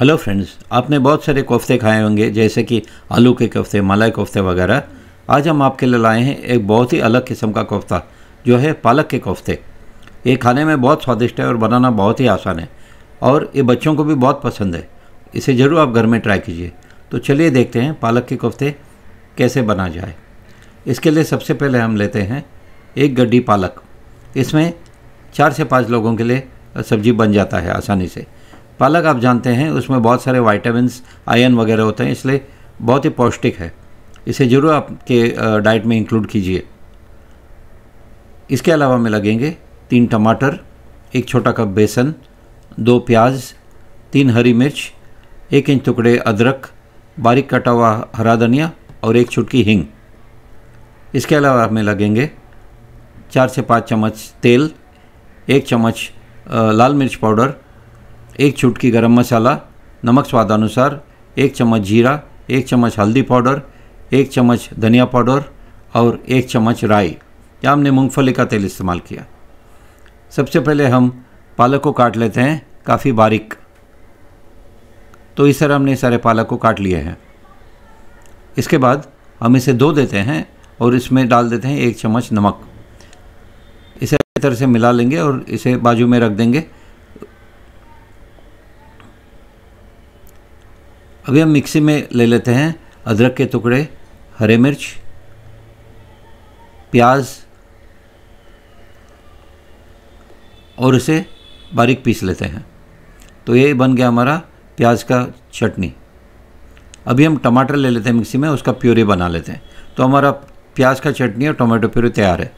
hello friends आपने बहुत सारे कोफ्ते खाए होंगे जैसे कि आलू के कोफ्ते मलाई कोफ्ते वगैरह आज हम आपके लिए लाए हैं एक बहुत ही अलग किस्म का कोफ्ता जो है पालक के कोफ्ते ये खाने में बहुत स्वादिष्ट है और बनाना बहुत ही आसान है और ये बच्चों को भी बहुत पसंद है इसे ज़रूर आप घर में ट्राई कीजिए तो चलिए देखते हैं पालक के कोफ्ते कैसे बना जाए इसके लिए सबसे पहले हम लेते हैं एक गड्ढी पालक इसमें चार से पाँच लोगों के लिए सब्जी बन जाता है आसानी से पालक आप जानते हैं उसमें बहुत सारे वाइटामस आयन वगैरह होते हैं इसलिए बहुत ही पौष्टिक है इसे ज़रूर आपके डाइट में इंक्लूड कीजिए इसके अलावा में लगेंगे तीन टमाटर एक छोटा कप बेसन दो प्याज तीन हरी मिर्च एक इंच टुकड़े अदरक बारीक कटा हुआ हरा धनिया और एक छुटकी हिंग इसके अलावा हमें लगेंगे चार से पाँच चम्मच तेल एक चम्मच लाल मिर्च पाउडर एक चुटकी गरम मसाला नमक स्वादानुसार एक चम्मच जीरा एक चम्मच हल्दी पाउडर एक चम्मच धनिया पाउडर और एक चम्मच राई या हमने मूंगफली का तेल इस्तेमाल किया सबसे पहले हम पालक को काट लेते हैं काफ़ी बारीक तो इस तरह हमने सारे पालक को काट लिए हैं इसके बाद हम इसे धो देते हैं और इसमें डाल देते हैं एक चम्मच नमक इसे अच्छी तरह से मिला लेंगे और इसे बाजू में रख देंगे अभी हम मिक्सी में ले लेते हैं अदरक के टुकड़े हरे मिर्च प्याज और इसे बारीक पीस लेते हैं तो ये बन गया हमारा प्याज का चटनी अभी हम टमाटर ले लेते हैं मिक्सी में उसका प्यूरी बना लेते हैं तो हमारा प्याज का चटनी और टमाटो प्यूरी तैयार है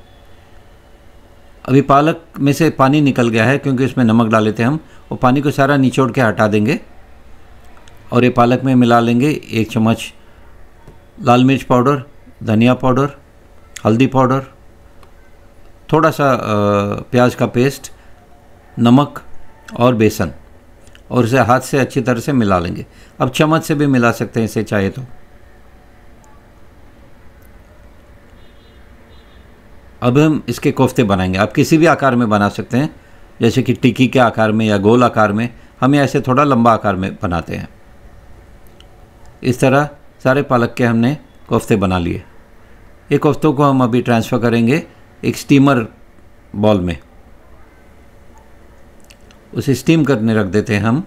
अभी पालक में से पानी निकल गया है क्योंकि उसमें नमक डाले थे हम और पानी को सारा निचोड़ के हटा देंगे और ये पालक में मिला लेंगे एक चम्मच लाल मिर्च पाउडर धनिया पाउडर हल्दी पाउडर थोड़ा सा प्याज का पेस्ट नमक और बेसन और इसे हाथ से अच्छी तरह से मिला लेंगे अब चम्मच से भी मिला सकते हैं इसे चाहे तो अब हम इसके कोफ्ते बनाएंगे आप किसी भी आकार में बना सकते हैं जैसे कि टिक्की के आकार में या गोल आकार में हम ऐसे थोड़ा लंबा आकार में बनाते हैं इस तरह सारे पालक के हमने कोफ्ते बना लिए ये कोफ्तों को हम अभी ट्रांसफ़र करेंगे एक स्टीमर बॉल में उसे स्टीम करने रख देते हैं हम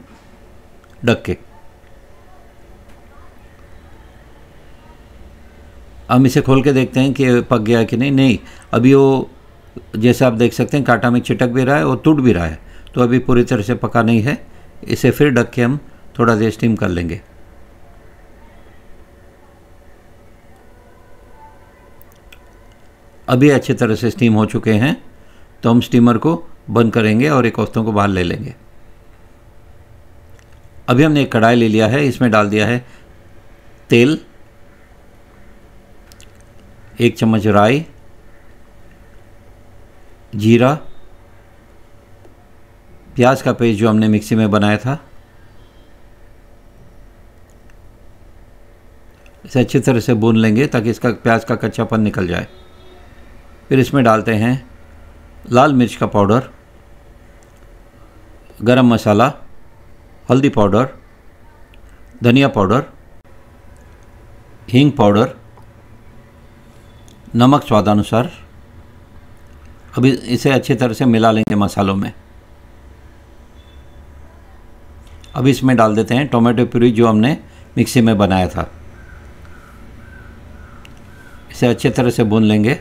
डक के हम इसे खोल के देखते हैं कि पक गया कि नहीं नहीं अभी वो जैसे आप देख सकते हैं कांटा में चिटक भी रहा है और टूट भी रहा है तो अभी पूरी तरह से पका नहीं है इसे फिर डक के हम थोड़ा देर स्टीम कर लेंगे अभी अच्छी तरह से स्टीम हो चुके हैं तो हम स्टीमर को बंद करेंगे और एक औस्तों को बाहर ले लेंगे अभी हमने एक कढ़ाई ले लिया है इसमें डाल दिया है तेल एक चम्मच राई जीरा प्याज का पेस्ट जो हमने मिक्सी में बनाया था इसे अच्छी तरह से भून लेंगे ताकि इसका प्याज का कच्चापन निकल जाए फिर इसमें डालते हैं लाल मिर्च का पाउडर गरम मसाला हल्दी पाउडर धनिया पाउडर हींग पाउडर नमक स्वादानुसार अभी इसे अच्छी तरह से मिला लेंगे मसालों में अब इसमें डाल देते हैं टोमेटो प्यूरी जो हमने मिक्सी में बनाया था इसे अच्छी तरह से भून लेंगे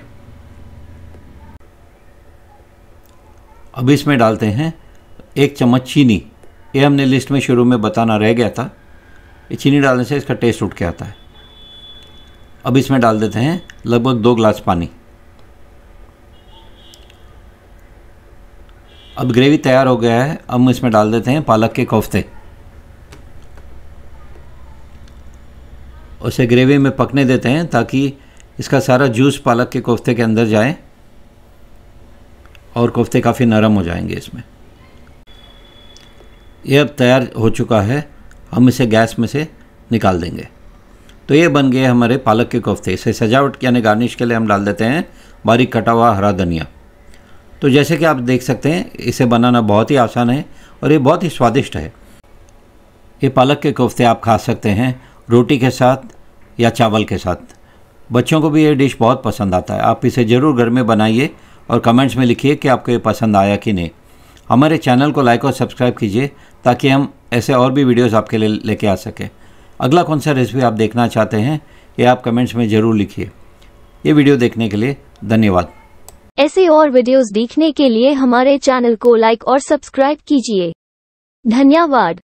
अब इसमें डालते हैं एक चम्मच चीनी ये हमने लिस्ट में शुरू में बताना रह गया था ये चीनी डालने से इसका टेस्ट उठ के आता है अब इसमें डाल देते हैं लगभग दो ग्लास पानी अब ग्रेवी तैयार हो गया है अब हम इसमें डाल देते हैं पालक के कोफ्ते उसे ग्रेवी में पकने देते हैं ताकि इसका सारा जूस पालक के कोफ्ते के अंदर जाए और कोफ्ते काफ़ी नरम हो जाएंगे इसमें यह अब तैयार हो चुका है हम इसे गैस में से निकाल देंगे तो ये बन गए हमारे पालक के कोफ्ते इसे सजावट यानी गार्निश के लिए हम डाल देते हैं बारीक कटा हुआ हरा धनिया तो जैसे कि आप देख सकते हैं इसे बनाना बहुत ही आसान है और ये बहुत ही स्वादिष्ट है ये पालक के कोफ्ते आप खा सकते हैं रोटी के साथ या चावल के साथ बच्चों को भी ये डिश बहुत पसंद आता है आप इसे ज़रूर घर में बनाइए और कमेंट्स में लिखिए कि आपको ये पसंद आया कि नहीं हमारे चैनल को लाइक और सब्सक्राइब कीजिए ताकि हम ऐसे और भी वीडियोस आपके लिए लेके आ सकें अगला कौन सा रेसिपी आप देखना चाहते हैं ये आप कमेंट्स में ज़रूर लिखिए ये वीडियो देखने के लिए धन्यवाद ऐसे और वीडियोस देखने के लिए हमारे चैनल को लाइक और सब्सक्राइब कीजिए धन्यवाद